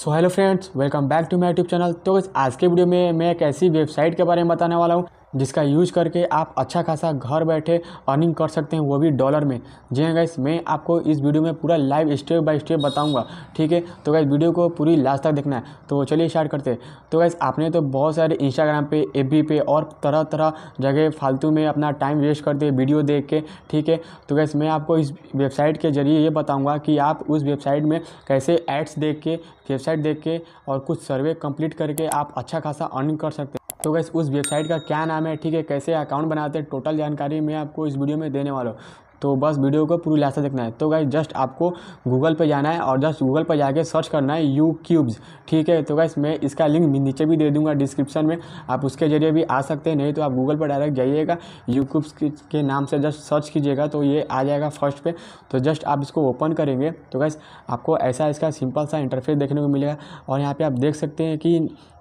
so hello friends welcome back to my YouTube channel तो आज के वीडियो में मैं एक ऐसी वेबसाइट के बारे में बताने वाला हूँ जिसका यूज करके आप अच्छा खासा घर बैठे अर्निंग कर सकते हैं वो भी डॉलर में जी हाँ गाइस मैं आपको इस वीडियो में पूरा लाइव स्टेप बाय स्टेप बताऊंगा ठीक है तो गाइस वीडियो को पूरी लास्ट तक देखना है तो चलिए स्टार्ट करते हैं तो गाइस आपने तो बहुत सारे इंस्टाग्राम पे एफ पे और तरह तरह जगह फालतू में अपना टाइम वेस्ट करते वीडियो देख के ठीक है तो गैस मैं आपको इस वेबसाइट के जरिए ये बताऊँगा कि आप उस वेबसाइट में कैसे एड्स देख के वेबसाइट देख के और कुछ सर्वे कम्प्लीट करके आप अच्छा खासा अर्निंग कर सकते हैं तो गैस उस वेबसाइट का क्या नाम है ठीक है कैसे अकाउंट बनाते हैं टोटल जानकारी मैं आपको इस वीडियो में देने वाला हूँ तो बस वीडियो को पूरी लाशा देखना है तो गाइज जस्ट आपको गूगल पे जाना है और जस्ट गूगल पे जाके सर्च करना है यू क्यूब्स ठीक है तो गाइज मैं इसका लिंक नीचे भी दे दूंगा डिस्क्रिप्शन में आप उसके जरिए भी आ सकते हैं नहीं तो आप गूगल पर डायरेक्ट जाइएगा यू क्यूब्स के नाम से जस्ट सर्च कीजिएगा तो ये आ जाएगा फर्स्ट पर तो जस्ट आप इसको ओपन करेंगे तो गाइज आपको ऐसा इसका सिंपल सा इंटरफेस देखने को मिलेगा और यहाँ पर आप देख सकते हैं कि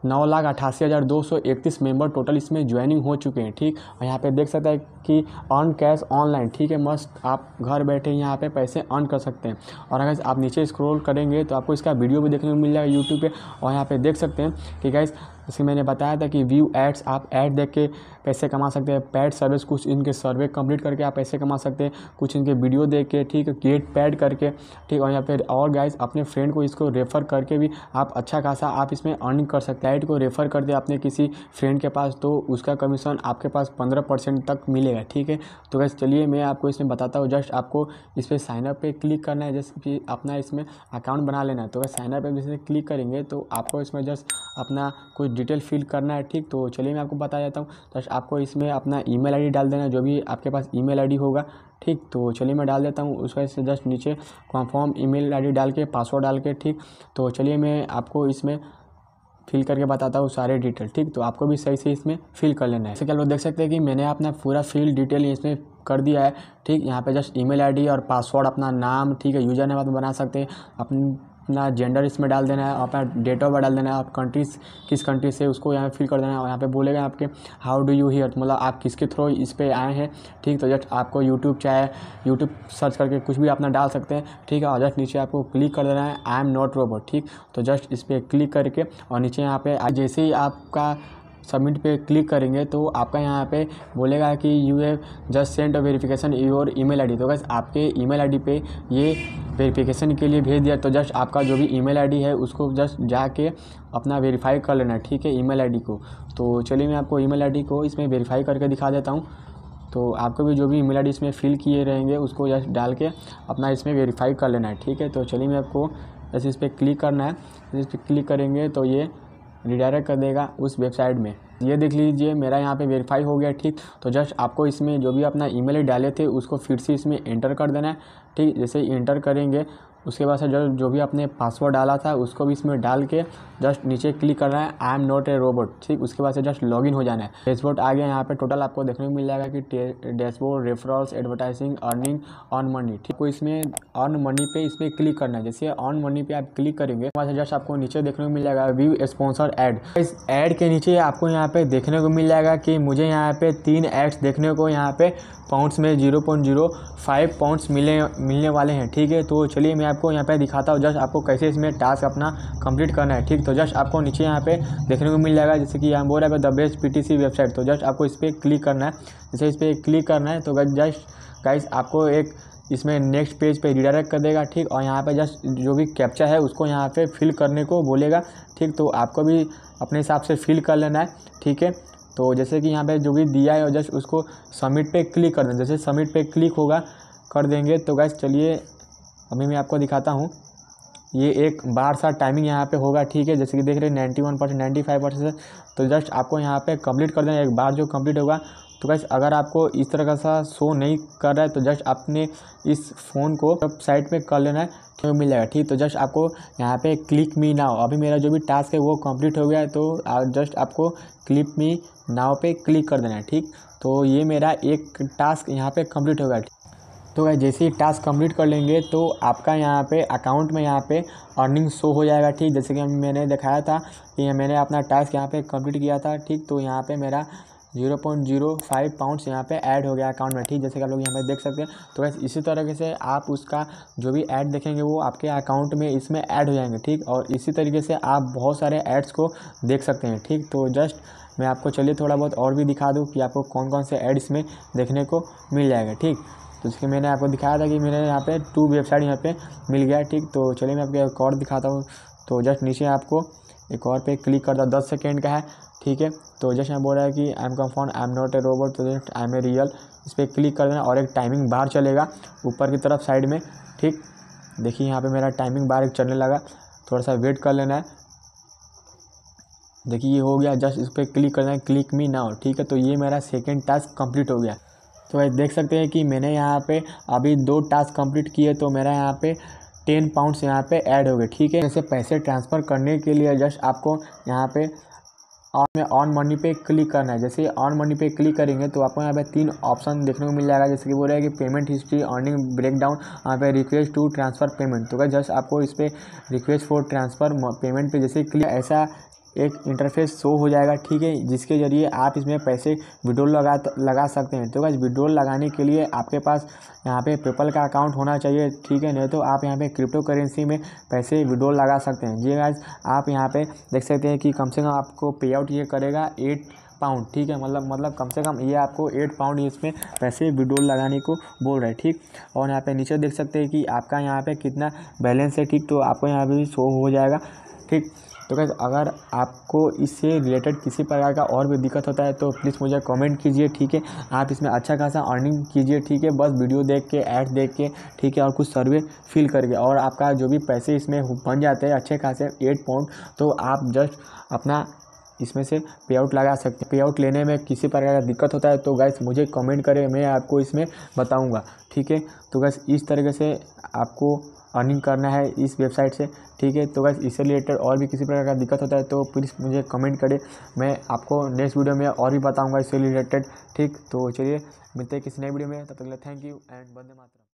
नौ लाख अठासी हज़ार दो सौ इकतीस मेम्बर टोटल इसमें ज्वाइनिंग हो चुके हैं ठीक और यहाँ पे देख सकते हैं कि अर्न कैश ऑनलाइन ठीक है मस्त आप घर बैठे यहाँ पे पैसे अर्न कर सकते हैं और अगर आप नीचे स्क्रॉल करेंगे तो आपको इसका वीडियो भी देखने को मिल जाएगा यूट्यूब पर और यहाँ पर देख सकते हैं कि गैस जैसे मैंने बताया था कि व्यू एड्स आप ऐड देख के पैसे कमा सकते हैं पैड सर्विस कुछ इनके सर्वे कंप्लीट करके आप पैसे कमा सकते हैं कुछ इनके वीडियो देख के ठीक है गेट पैड करके ठीक और या फिर और गाइज अपने फ्रेंड को इसको रेफ़र करके भी आप अच्छा खासा आप इसमें अर्न कर सकते हैं को रेफ़र कर दे अपने किसी फ्रेंड के पास तो उसका कमीशन आपके पास पंद्रह परसेंट तक मिलेगा ठीक है तो गैस चलिए मैं आपको इसमें बताता हूँ जस्ट आपको इस पर साइनअप पर क्लिक करना है जैसे कि अपना इसमें अकाउंट बना लेना है तो गैस साइनअप पर जैसे क्लिक करेंगे तो आपको इसमें जस्ट अपना कोई डिटेल फिल करना है ठीक तो चलिए मैं आपको बता देता हूँ तो आपको इसमें अपना ईमेल आईडी डाल देना जो भी आपके पास ईमेल आईडी होगा ठीक तो चलिए मैं डाल देता हूँ उसके से जस्ट नीचे कॉन्फॉर्म ईमेल आईडी डाल के पासवर्ड डाल के ठीक तो चलिए मैं आपको इसमें फिल करके बताता हूँ सारे डिटेल ठीक तो आपको भी सही से इसमें फिल कर लेना है जैसे कि लोग देख सकते हैं कि मैंने अपना पूरा फिल डिटेल इसमें कर दिया है ठीक यहाँ पे जस्ट ईमेल आईडी और पासवर्ड अपना नाम ठीक है यूजर नेम बना सकते हैं अपनी अपना जेंडर इसमें डाल देना है अपना डेट ऑफ बर्थ डाल देना है आप कंट्रीज किस कंट्री से उसको यहाँ फिल कर देना है और यहाँ पे बोलेगा आपके हाउ डू यू हियर मतलब आप किसके थ्रू इस पर आए हैं ठीक तो जस्ट आपको यूट्यूब चाहे यूट्यूब सर्च करके कुछ भी अपना डाल सकते हैं ठीक है और जस्ट नीचे आपको क्लिक कर देना है आई एम नॉट रोबोट ठीक तो जस्ट इस पर क्लिक करके और नीचे यहाँ पे जैसे ही आपका सबमिट पे क्लिक करेंगे तो आपका यहाँ पे बोलेगा कि you have just send a verification your email तो बस आपके ई मेल पे ये वेरिफिकेशन के लिए भेज दिया तो जस्ट आपका जो भी ईमेल आईडी है उसको जस्ट जाके अपना वेरीफाई कर लेना ठीक है ईमेल आईडी को तो चलिए मैं आपको ईमेल आईडी को इसमें वेरीफाई करके दिखा देता हूँ तो आपको भी जो भी ईमेल आईडी इसमें फिल किए रहेंगे उसको जस्ट डाल के अपना इसमें वेरीफाई कर लेना है ठीक है तो चलिए मैं आपको जैसे इस पर क्लिक करना है इस पर क्लिक करेंगे तो ये रिडायरेक्ट कर देगा उस वेबसाइट में ये देख लीजिए मेरा यहाँ पे वेरीफाई हो गया ठीक तो जस्ट आपको इसमें जो भी अपना ईमेल डाले थे उसको फिर से इसमें एंटर कर देना है ठीक जैसे इंटर करेंगे उसके बाद से जो जो भी आपने पासवर्ड डाला था उसको भी इसमें डाल के जस्ट नीचे क्लिक करना है I am not a robot ठीक उसके बाद से जस्ट लॉगिन हो जाना है डैशबोर्ड आ गया यहाँ पे टोटल आपको देखने को मिल जाएगा कि dashboard referrals advertising earning on money ठीक है इसमें ऑन मनी पे इसमें क्लिक करना है जैसे ऑन मनी पे आप क्लिक करेंगे वहाँ से जस्ट आपको नीचे देखने को मिल जाएगा व्यू स्पॉन्सर एड इस एड के नीचे आपको यहाँ पे देखने को मिल जाएगा कि मुझे यहाँ पे तीन एड्स देखने को यहाँ पे पाउंड्स में zero point zero five pounds मिले मिलने वाले हैं ठीक है तो चलिए मैं आपको यहाँ पे दिखाता हूँ जस्ट आपको कैसे इसमें टास्क अपना कंप्लीट करना है ठीक तो जस्ट आपको नीचे यहाँ पे देखने को मिल जाएगा जैसे कि यहाँ बोल रहा है द बेस्ट पीटीसी वेबसाइट तो जस्ट आपको इस पर क्लिक करना है जैसे इस पर क्लिक करना है तो जस्ट गाइस आपको एक इसमें नेक्स्ट पेज पे रिडायरेक्ट कर देगा ठीक और यहाँ पे जस्ट जो भी कैप्चा है उसको यहाँ पे फिल करने को बोलेगा ठीक तो आपको भी अपने हिसाब से फिल कर लेना है ठीक है तो जैसे कि यहाँ पे जो भी दिया है और जस्ट उसको सबमिट पे क्लिक कर देना जैसे सबमिट पे क्लिक होगा कर देंगे तो गैस चलिए अभी मैं आपको दिखाता हूँ ये एक बार सा टाइमिंग यहाँ पे होगा ठीक है जैसे कि देख रहे हैं ninety one percent ninety five percent तो जस्ट आपको यहाँ पे कंप्लीट कर देना एक बार जो कंप्लीट होगा तो बस अगर आपको इस तरह का सा शो नहीं कर रहा है तो जस्ट आपने इस फ़ोन को साइट में कर लेना है तो मिल जाएगा ठीक तो जस्ट आपको यहाँ पे क्लिक मी नाव अभी मेरा जो भी टास्क है वो कम्प्लीट हो गया है तो जस्ट आपको क्लिक मी नाव पर क्लिक कर देना है ठीक तो ये मेरा एक टास्क यहाँ पर कम्प्लीट हो गया तो गाइस जैसे ही टास्क कंप्लीट कर लेंगे तो आपका यहाँ पे अकाउंट में यहाँ पे अर्निंग शो हो जाएगा ठीक जैसे कि मैंने दिखाया था कि मैंने अपना टास्क यहाँ पे कंप्लीट किया था ठीक तो यहाँ पे मेरा zero point zero five pounds यहाँ पे ऐड हो गया अकाउंट में ठीक जैसे कि आप लोग यहाँ पे देख सकते हैं तो बस इसी तरीके से आप उसका जो भी ऐड देखेंगे वो आपके अकाउंट में इसमें ऐड हो जाएंगे ठीक और इसी तरीके से आप बहुत सारे ऐड्स को देख सकते हैं ठीक तो जस्ट मैं आपको चलिए थोड़ा बहुत और भी दिखा दूँ कि आपको कौन कौन से ऐड इसमें देखने को मिल जाएगा ठीक तो इसके मैंने आपको दिखाया था कि मैंने यहाँ पे टू वेबसाइट यहाँ पे मिल गया ठीक तो चलिए मैं आपको एक और दिखाता हूँ तो जस्ट नीचे आपको एक और पे क्लिक कर दस सेकेंड का है ठीक है तो जस्ट मैं बोल रहा है कि आई एम फॉन I am not a robot तो just I am a real इस पर क्लिक कर देना और एक टाइमिंग बाहर चलेगा ऊपर की तरफ साइड में ठीक देखिए यहाँ पर मेरा टाइमिंग बाहर एक चलने लगा थोड़ा सा वेट कर लेना है देखिए ये हो गया जस्ट इस पर क्लिक करना है क्लिक मी नाउ ठीक है तो ये मेरा सेकेंड टास्क कंप्लीट हो गया तो वैसे देख सकते हैं कि मैंने यहाँ पे अभी दो टास्क कंप्लीट किए तो मेरा यहाँ पे टेन पाउंड्स यहाँ पे ऐड हो गए ठीक है जैसे पैसे ट्रांसफ़र करने के लिए जस्ट आपको यहाँ पे में ऑन मनी पे क्लिक करना है जैसे ऑन मनी पे क्लिक करेंगे तो आपको यहाँ पे तीन ऑप्शन देखने को मिल जाएगा जैसे कि बोल रहा है कि पेमेंट हिस्ट्री अर्निंग ब्रेकडाउन यहाँ पे रिक्वेस्ट टू ट्रांसफ़र पेमेंट तो क्या जस्ट आपको इस पर रिक्वेस्ट फॉर ट्रांसफ़र पेमेंट पे जैसे क्लिक ऐसा एक इंटरफेस शो हो जाएगा ठीक है जिसके ज़रिए आप इसमें पैसे विड्रोल लगा लगा सकते हैं तो गाइज विड्रोल लगाने के लिए आपके पास यहाँ पे पेपल का अकाउंट होना चाहिए ठीक है नहीं तो आप यहाँ पे क्रिप्टो करेंसी में पैसे विड्रोल लगा सकते हैं जी गाइज आप यहाँ पे देख सकते हैं कि कम से कम आपको पे आउट ये करेगा एट पाउंड ठीक है मतलब मतलब कम से कम ये आपको एट पाउंड इसमें पैसे विड्रोल लगाने को बोल रहा है ठीक और यहाँ पे नीचे देख सकते हैं कि आपका यहाँ पे कितना बैलेंस है ठीक तो आपको यहाँ पे भी शो हो जाएगा ठीक तो गैस अगर आपको इससे रिलेटेड किसी प्रकार का और भी दिक्कत होता है तो प्लीज़ मुझे कमेंट कीजिए ठीक है आप इसमें अच्छा खासा अर्निंग कीजिए ठीक है बस वीडियो देख के ऐड देख के ठीक है और कुछ सर्वे फिल करके और आपका जो भी पैसे इसमें बन जाते हैं अच्छे खासे एट पाउंड तो आप जस्ट अपना इसमें से पे आउट लगा सकते हैं पे आउट लेने में किसी प्रकार का दिक्कत होता है तो गैस मुझे कमेंट करें मैं आपको इसमें बताऊंगा ठीक है तो गैस इस तरीके से आपको अर्निंग करना है इस वेबसाइट से ठीक है तो बस इससे रिलेटेड और भी किसी प्रकार का दिक्कत होता है तो प्लीज़ मुझे कमेंट करें मैं आपको नेक्स्ट वीडियो में और भी बताऊँगा इससे रिलेटेड ठीक तो चलिए मिलते हैं किसी नए वीडियो में तब तक थैंक यू एंड बंदे मात्र